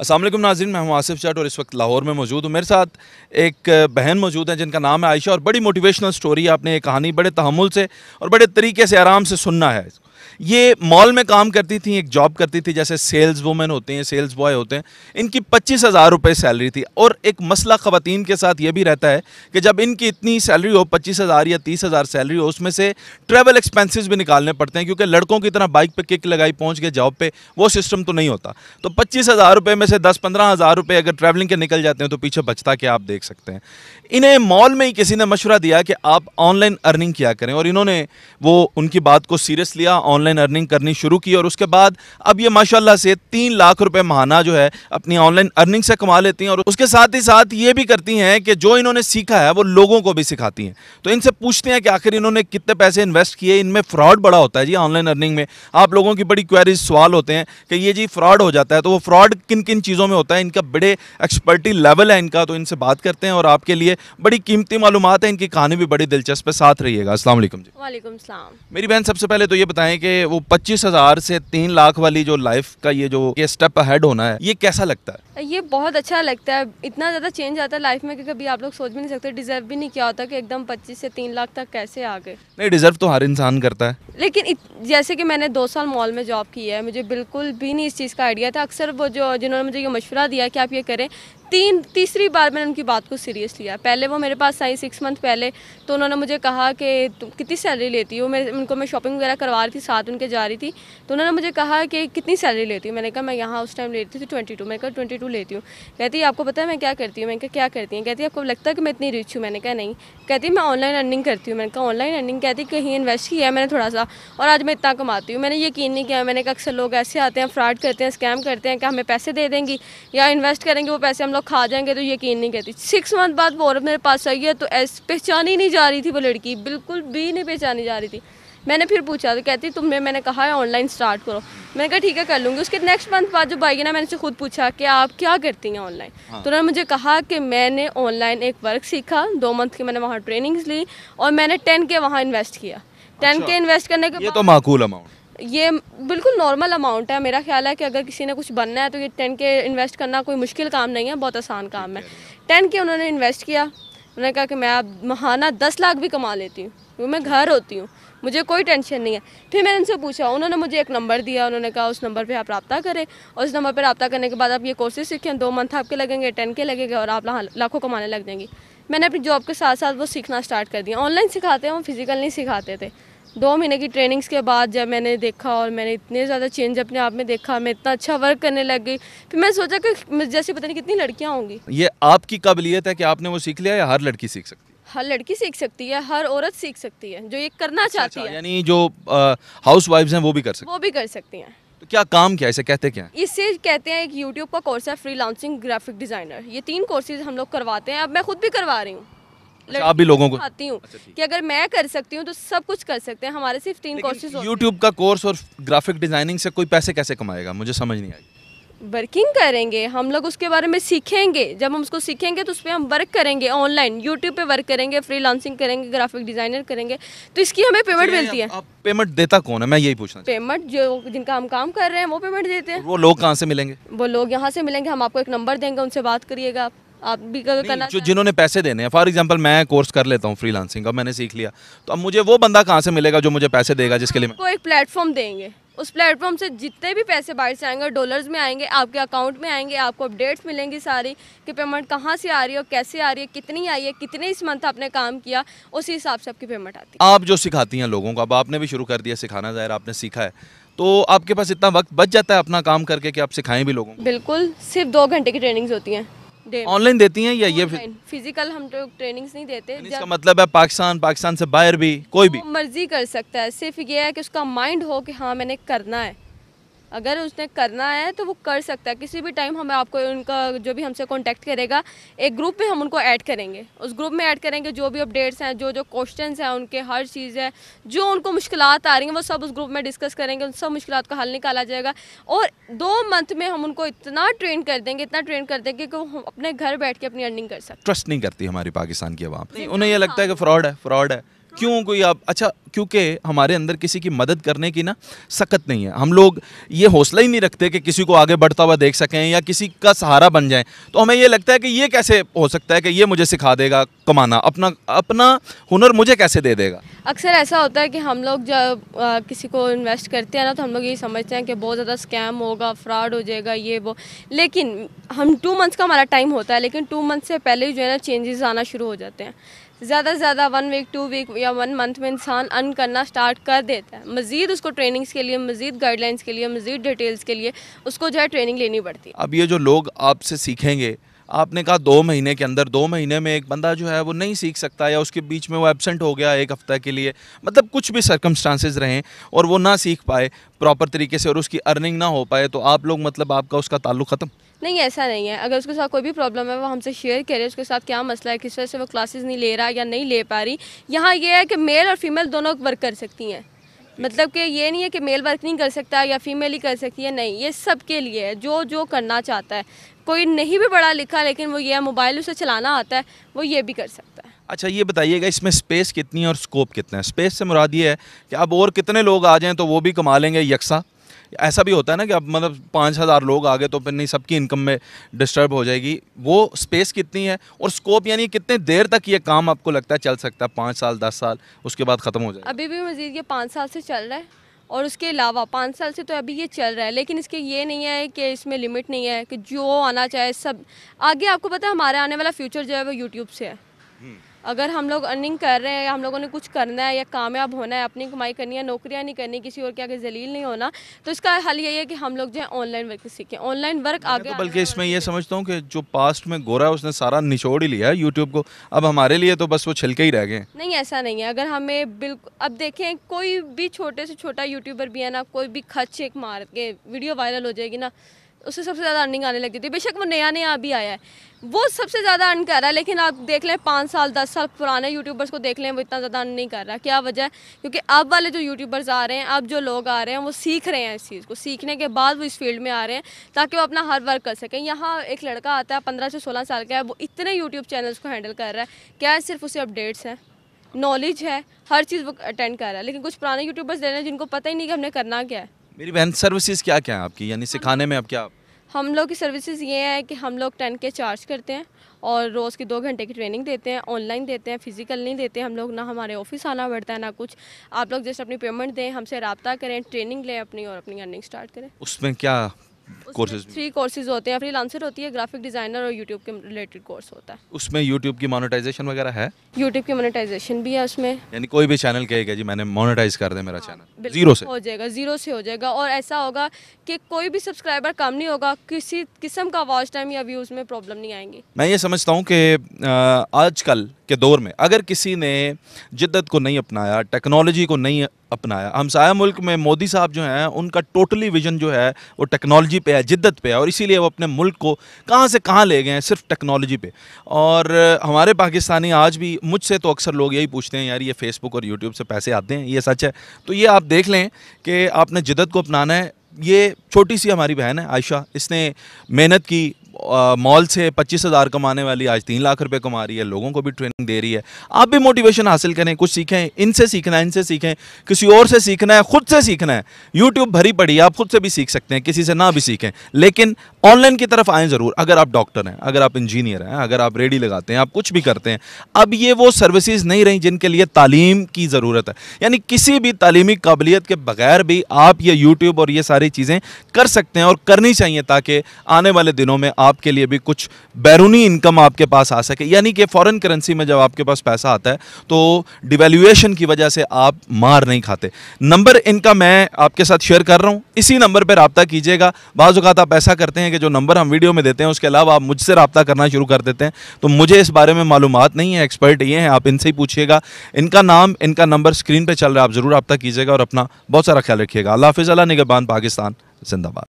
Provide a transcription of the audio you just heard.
असलम नाजिन मैं हूँ आसिफ चट और इस वक्त लाहौर में मौजूद हूँ मेरे साथ एक बहन मौजूद है जिनका नाम है आयशा और बड़ी मोटिवेशनल स्टोरी है आपने ये कहानी बड़े तहमुल से और बड़े तरीके से आराम से सुनना है ये मॉल में काम करती थी एक जॉब करती थी जैसे सेल्स वुमेन होते हैं सेल्स बॉय होते हैं इनकी पच्चीस हज़ार रुपये सैलरी थी और एक मसला ख़वान के साथ ये भी रहता है कि जब इनकी इतनी सैलरी हो पच्चीस हज़ार या तीस हज़ार सैलरी हो उसमें से ट्रैवल एक्सपेंसेस भी निकालने पड़ते हैं क्योंकि लड़कों की तरह बाइक पर किक लगाई पहुंच गए जॉब पर वो सिस्टम तो नहीं होता तो पच्चीस हज़ार रुपये में से दस पंद्रह हज़ार रुपये अगर ट्रैवलिंग के निकल जाते हैं तो पीछे बचता क्या आप देख सकते हैं इन्हें मॉल में ही किसी ने मशवरा दिया कि आप ऑनलाइन अर्निंग किया करें और इन्होंने वो उनकी बात को सीरियस लिया ऑनलाइन अर्निंग करनी शुरू की और उसके बाद अब ये माशाल्लाह से तीन लाख रुपए महाना जो है अपनी ऑनलाइन अर्निंग से कमा लेती हैं और उसके साथ ही साथ ये भी करती हैं कि जो इन्होंने सीखा है वो लोगों को भी सिखाती हैं तो इनसे पूछते हैं कि आखिर इन्होंने कितने पैसे इन्वेस्ट किए इनमें फ्रॉड बड़ा होता है जी ऑनलाइन अर्निंग में आप लोगों की बड़ी क्वेरीज सवाल होते हैं कि ये जी फ्रॉड हो जाता है तो वो फ्रॉड किन किन चीज़ों में होता है इनका बड़े एक्सपर्टी लेवल है इनका तो इनसे बात करते हैं और आपके लिए बड़ी कीमती मालूम है इनकी कहानी भी बड़ी दिलचस्प साथ रहिएगा असल वालेकुम मेरी बहन सबसे पहले तो ये बताएं कि वो पच्चीस हजार से तीन लाख वाली जो लाइफ का ये जो ये स्टेप अहेड होना है ये कैसा लगता है ये बहुत अच्छा लगता है इतना ज़्यादा चेंज आता है लाइफ में कि कभी आप लोग सोच भी नहीं सकते डिजर्व भी नहीं किया होता कि एकदम पच्चीस से तीन लाख तक कैसे आ गए नहीं डिजर्व तो हर इंसान करता है लेकिन इत, जैसे कि मैंने दो साल मॉल में जॉब की है मुझे बिल्कुल भी नहीं इस चीज़ का आइडिया था अक्सर वो जो जिन्होंने मुझे ये मशवरा दिया कि आप ये करें तीन तीसरी बार मैंने उनकी बात को सीरियस लिया पहले वो मेरे पास आई सिक्स मंथ पहले तो उन्होंने मुझे कहा कि तुम कितनी सैलरी लेती हो मैं उनको मैं शॉपिंग वगैरह करवा रही थी साथ उनके जा रही थी तो उन्होंने मुझे कहा कि कितनी सैलरी लेती हूँ मैंने कहा मैं यहाँ उस टाइम लेती थी ट्वेंटी टू मैंने कहा ट्वेंटी टू ज़रूर लेती हूँ कहती आपको पता है मैं क्या करती हूँ मैंने कहा क्या करती हैं कहती आपको लगता है कि मैं इतनी रिच हूँ मैंने कहा नहीं कहती मैं ऑनलाइन अर्निंग करती हूँ मैंने कहा ऑनलाइन अर्निंग कहती कहीं इन्वेस्ट किया है मैंने थोड़ा सा और आज मैं इतना कमाती हूँ मैंने यकीन नहीं किया मैंने कहा अक्सर लोग ऐसे आते हैं फ्रॉड करते हैं स्कैम करते हैं कि हमें पैसे दे देंगी या इन्वेस्ट करेंगे वो पैसे हम लोग खा जाएंगे तो यकीन नहीं कहती सिक्स मंथ बाद वो मेरे पास आई है तो पहचानी नहीं जा रही थी वो लड़की बिल्कुल भी नहीं पहचानी जा रही थी मैंने फिर पूछा तो कहती तुमने मैंने कहा है ऑनलाइन स्टार्ट करो मैंने कहा ठीक है कर लूँगी उसके नेक्स्ट मंथ बाद जो भाई है ना मैंने उसे खुद पूछा कि आप क्या करती हैं ऑनलाइन हाँ। तो उन्होंने मुझे कहा कि मैंने ऑनलाइन एक वर्क सीखा दो मंथ की मैंने वहाँ ट्रेनिंग्स ली और मैंने टेन के वहाँ इन्वेस्ट किया टेन अच्छा। के इन्वेस्ट करने के ये तो माकूल अमाउंट ये बिल्कुल नॉर्मल अमाउंट है मेरा ख्याल है कि अगर किसी ने कुछ बनना है तो ये टेन के इन्वेस्ट करना कोई मुश्किल काम नहीं है बहुत आसान काम है टेन के उन्होंने इन्वेस्ट किया उन्होंने कहा कि मैं अब महाना दस लाख भी कमा लेती हूँ क्योंकि मैं घर होती हूँ मुझे कोई टेंशन नहीं है फिर मैंने उनसे पूछा उन्होंने मुझे एक नंबर दिया उन्होंने कहा उस नंबर पर आप रबता करें और उस नंबर पर रबता करने के बाद आप ये कोर्सेज सीखें दो मंथ आपके लगेंगे टेन के लगेंगे और आप लाखों कमाने लग जाएंगे मैंने अपनी जॉब के साथ साथ वो सीखना स्टार्ट कर दिया ऑनलाइन सिखाते हैं वो फिज़िकल नहीं सिखाते थे दो महीने की ट्रेनिंग्स के बाद जब मैंने देखा और मैंने इतने ज़्यादा चेंज अपने आप में देखा मैं इतना अच्छा वर्क करने लग गई फिर मैंने सोचा कि जैसे पता नहीं कितनी लड़कियाँ होंगी ये आपकी काबिलियत है कि आपने वो सीख लिया या हर लड़की सीख सकती हर लड़की सीख सकती है हर औरत सीख सकती है जो ये करना अच्छा, चाहती अच्छा, है यानी जो हाउस वाइफ हैं वो भी कर सकती वो भी कर सकती हैं तो क्या काम क्या इसे कहते क्या इसे कहते हैं एक यूट्यूब का कोर्स है फ्री लॉन्सिंग ग्राफिक डिज़ाइनर ये तीन कोर्सेज हम लोग करवाते हैं अब मैं खुद भी करवा रही हूँ अच्छा, आप भी लोगों को आती हूँ अच्छा, कि अगर मैं कर सकती हूँ तो सब कुछ कर सकते हैं हमारे सिर्फ तीन कोर्सेज यूट्यूब का कोर्स और ग्राफिक डिजाइनिंग से कोई पैसे कैसे कमाएगा मुझे समझ नहीं आई वर्किंग करेंगे हम लोग उसके बारे में सीखेंगे जब हम उसको सीखेंगे तो उस पर हम वर्क करेंगे ऑनलाइन यूट्यूब पे वर्क करेंगे फ्रीलांसिंग करेंगे ग्राफिक डिजाइनर करेंगे तो इसकी हमें पेमेंट तो मिलती है आप पेमेंट देता कौन है मैं यही पूछना पेमेंट जो जिनका हम काम कर रहे हैं वो पेमेंट देते हैं वो लोग कहाँ से मिलेंगे वो लोग यहाँ से मिलेंगे हम आपको एक नंबर देंगे उनसे बात करिएगा आप आप भी करना जो जिन्होंने पैसे देने हैं फॉर एग्जांपल मैं कोर्स कर लेता हूँ फ्रीलांसिंग का मैंने सीख लिया तो अब मुझे वो बंदा कहाँ से मिलेगा जो मुझे पैसे देगा जिसके लिए मैं एक प्लेटफॉर्म देंगे उस प्लेटफॉर्म से जितने भी पैसे बाहर से आएंगे डॉलर्स में आएंगे आपके अकाउंट में आएंगे आपको अपडेट्स मिलेंगी सारी कि पेमेंट कहाँ से आ रही है कैसे आ रही है कितनी आई है कितने इस मंथ आपने काम किया उसी हिसाब से आपकी पेमेंट आती है आप जो सिखाती हैं लोगों को अब आपने भी शुरू कर दिया सिखाना ज़ाहिर आपने सीखा है तो आपके पास इतना वक्त बच जाता है अपना काम करके कि आप सिखाएं भी लोगों को बिल्कुल सिर्फ दो घंटे की ट्रेनिंग्स होती हैं ऑनलाइन देती हैं या ये फिजिकल हम लोग तो ट्रेनिंग्स नहीं देते इसका मतलब है पाकिस्तान पाकिस्तान से बाहर भी कोई भी मर्जी कर सकता है सिर्फ ये है कि उसका माइंड हो कि हाँ मैंने करना है अगर उसने करना है तो वो कर सकता है किसी भी टाइम हमें आपको उनका जो भी हमसे कांटेक्ट करेगा एक ग्रुप में हम उनको ऐड करेंगे उस ग्रुप में ऐड करेंगे जो भी अपडेट्स हैं जो जो क्वेश्चंस हैं उनके हर चीज़ है जो उनको मुश्किल आ रही हैं वो सब उस ग्रुप में डिस्कस करेंगे उन सब मुश्किल का हल निकाला जाएगा और दो मंथ में हम उनको इतना ट्रेन कर देंगे इतना ट्रेन कर देंगे कि वो अपने घर बैठ के अपनी अर्निंग कर सकते ट्रस्ट नहीं करती हमारी पाकिस्तान की आवाम उन्हें यह हाँ। लगता है कि फ्रॉड है फ्रॉड है हाँ। क्यों कोई आप अच्छा क्योंकि हमारे अंदर किसी की मदद करने की ना सकत नहीं है हम लोग ये हौसला ही नहीं रखते कि किसी को आगे बढ़ता हुआ देख सकें या किसी का सहारा बन जाए तो हमें ये लगता है कि ये कैसे हो सकता है कि ये मुझे सिखा देगा कमाना अपना अपना हुनर मुझे कैसे दे देगा अक्सर ऐसा होता है कि हम लोग जब आ, किसी को इन्वेस्ट करते हैं ना तो हम लोग ये समझते हैं कि बहुत ज़्यादा स्कैम होगा फ्रॉड हो जाएगा ये वो लेकिन हम टू मंथ्स का हमारा टाइम होता है लेकिन टू मंथ से पहले ही जो है ना चेंजेस आना शुरू हो जाते हैं ज़्यादा से ज़्यादा वन वीक टू वीक या वन मंथ में इंसान अर्न करना स्टार्ट कर देता है मज़ीद उसको ट्रेनिंग्स के लिए मज़ीद गाइडलाइंस के लिए मज़ीद डिटेल्स के लिए उसको जो है ट्रेनिंग लेनी पड़ती है अब ये जो लोग आपसे सीखेंगे आपने कहा दो महीने के अंदर दो महीने में एक बंदा जो है वो नहीं सीख सकता या उसके बीच में वो एबसेंट हो गया एक हफ़्ता के लिए मतलब कुछ भी सर्कमस्टांसिस रहें और वो ना सीख पाए प्रॉपर तरीके से और उसकी अर्निंग ना हो पाए तो आप लोग मतलब आपका उसका ताल्लुक ख़त्म नहीं ऐसा नहीं है अगर उसके साथ कोई भी प्रॉब्लम है वो हमसे शेयर करे उसके साथ क्या मसला है किस वजह से वो क्लासेस नहीं ले रहा या नहीं ले पा रही यहाँ ये है कि मेल और फीमेल दोनों वर्क कर सकती हैं मतलब कि ये नहीं है कि मेल वर्क नहीं कर सकता या फीमेल ही कर सकती है नहीं ये सब के लिए है जो जो करना चाहता है कोई नहीं भी पढ़ा लिखा लेकिन वो ये मोबाइल उसे चलाना आता है वो ये भी कर सकता है अच्छा ये बताइएगा इसमें स्पेस कितनी है और स्कोप कितना है स्पेस से मुराद ये है कि अब और कितने लोग आ जाएँ तो वो भी कमा लेंगे यकसा ऐसा भी होता है ना कि अब मतलब पाँच हज़ार लोग आ गए तो फिर नहीं सबकी इनकम में डिस्टर्ब हो जाएगी वो स्पेस कितनी है और स्कोप यानी कितने देर तक ये काम आपको लगता है चल सकता है पाँच साल दस साल उसके बाद ख़त्म हो जाए अभी भी मज़ीद ये पाँच साल से चल रहा है और उसके अलावा पाँच साल से तो अभी ये चल रहा है लेकिन इसके ये नहीं है कि इसमें लिमिट नहीं है कि जो आना चाहे सब आगे आपको पता है हमारा आने वाला फ्यूचर जो है वो यूट्यूब से है हम्म। अगर हम लोग अर्निंग कर रहे हैं या हम लोगों ने कुछ करना है या कामयाब होना है अपनी कमाई करनी है नौकरियां नहीं करनी किसी और के आगे जलील नहीं होना तो इसका हल यही है कि हम लोग जो है ऑनलाइन वर्क सीखें ऑनलाइन वर्क आगे तो बल्कि इसमें ये समझता हूँ कि जो पास्ट में गोरा है उसने सारा निचोड़ ही लिया है यूट्यूब को अब हमारे लिए तो बस वो छिलके ही रह गए नहीं ऐसा नहीं है अगर हमें बिल्कुल अब देखें कोई भी छोटे से छोटा यूट्यूबर भी है ना कोई भी खच एक मार के वीडियो वायरल हो जाएगी ना उससे सबसे ज़्यादा अर्निंग आने लगती थी बेशक वो नया नया अभी आया है वो सबसे ज़्यादा अर्न कर रहा है लेकिन आप देख लें पाँच साल दस साल पुराने यूट्यूबर्स को देख लें वो इतना ज़्यादा अर्न नहीं कर रहा क्या वजह है क्योंकि अब वाले जो यूट्यूबर्स आ रहे हैं अब जो लोग आ रहे हैं वो सीख रहे हैं इस चीज़ को सीखने के बाद वो इस फील्ड में आ रहे हैं ताकि वो अपना हर वर्क कर सकें यहाँ एक लड़का आता है पंद्रह से सोलह साल का है वो इतने यूट्यूब चैनल्स को हैंडल कर रहा है क्या सिर्फ उसे अपडेट्स हैं नॉलेज है हर चीज़ वो अटेंड कर रहा है लेकिन कुछ पुराने यूट्यूबर्स दे रहे हैं जिनको पता ही नहीं कि हमने करना क्या है मेरी बहन सर्विसेज क्या क्या है आपकी यानी सिखाने में आप क्या हम लोग की सर्विसेज ये हैं कि हम लोग टेन के चार्ज करते हैं और रोज़ की दो घंटे की ट्रेनिंग देते हैं ऑनलाइन देते हैं फिजिकल नहीं देते हम लोग ना हमारे ऑफिस आना पड़ता है ना कुछ आप लोग जस्ट अपनी पेमेंट दें हमसे रबता करें ट्रेनिंग लें अपनी और अपनी अर्निंग स्टार्ट करें उसमें क्या कोर्सेज थ्री कोर्सेज होते हैं फ्रीलांसर होती है ग्राफिक डिज़ाइनर और यूट्यूब के रिलेटेड कोर्स होता है उसमें यूट्यूब की मोनेटाइजेशन वगैरह है यूट्यूब की मोनेटाइजेशन भी है उसमें यानी कोई भी चैनल कहेगा जी मैंने मोनेटाइज कर दे मेरा चैनल हाँ, जीरो से हो जाएगा जीरो से हो जाएगा और ऐसा होगा कि कोई भी सब्सक्राइबर कम नहीं होगा किसी किस्म का वॉच टाइम या व्यूज़ में प्रॉब्लम नहीं आएंगी मैं ये समझता हूँ कि आजकल के दौर में अगर किसी ने जिद्दत को नहीं अपनाया टेक्नोलॉजी को नहीं अपनाया हमसाया मुल्क में मोदी साहब जो हैं उनका टोटली विजन जो है वो टेक्नोलॉजी पे है जिद्दत पे है और इसीलिए वो अपने मुल्क को कहाँ से कहाँ ले गए हैं सिर्फ टेक्नोलॉजी पे और हमारे पाकिस्तानी आज भी मुझसे तो अक्सर लोग यही पूछते हैं यार ये फेसबुक और यूट्यूब से पैसे आते हैं ये सच है तो ये आप देख लें कि आपने जिद्दत को अपनाना है ये छोटी सी हमारी बहन है आयशा इसने मेहनत की मॉल से पच्चीस हज़ार कमाने वाली आज तीन लाख रुपए कमा रही है लोगों को भी ट्रेनिंग दे रही है आप भी मोटिवेशन हासिल करें कुछ सीखें इनसे सीखना है इनसे सीखें किसी और से सीखना है खुद से सीखना है यूट्यूब भरी पड़ी आप खुद से भी सीख सकते हैं किसी से ना भी सीखें लेकिन ऑनलाइन की तरफ आएँ ज़रूर अगर आप डॉक्टर हैं अगर आप इंजीनियर हैं अगर आप रेडी लगाते हैं आप कुछ भी करते हैं अब ये वो सर्विसज नहीं रहीं जिनके लिए तालीम की ज़रूरत है यानी किसी भी तालीमी काबिलियत के बगैर भी आप ये यूट्यूब और ये सारी चीज़ें कर सकते हैं और करनी चाहिए ताकि आने वाले दिनों में आप आपके लिए भी कुछ बैरूनी इनकम आपके पास आ सके यानी कि फॉरेन करेंसी में जब आपके पास पैसा आता है तो डिवेल्यूएशन की वजह से आप मार नहीं खाते नंबर इनका मैं आपके साथ शेयर कर रहा हूँ इसी नंबर पर रबता कीजिएगा बाज़ात आप ऐसा करते हैं कि जो नंबर हम वीडियो में देते हैं उसके अलावा आप मुझसे रबता करना शुरू कर देते हैं तो मुझे इस बारे में मालूम नहीं है एक्सपर्ट ये हैं आप इनसे ही पूछिएगा इनका नाम इनका नंबर स्क्रीन पर चल रहा है आप ज़रूर रबता कीजिएगा और अपना बहुत सारा ख्याल रखिएगा अल्लाह हाफिज़ अल्लाह निगबान पाकिस्तान जिंदाबाद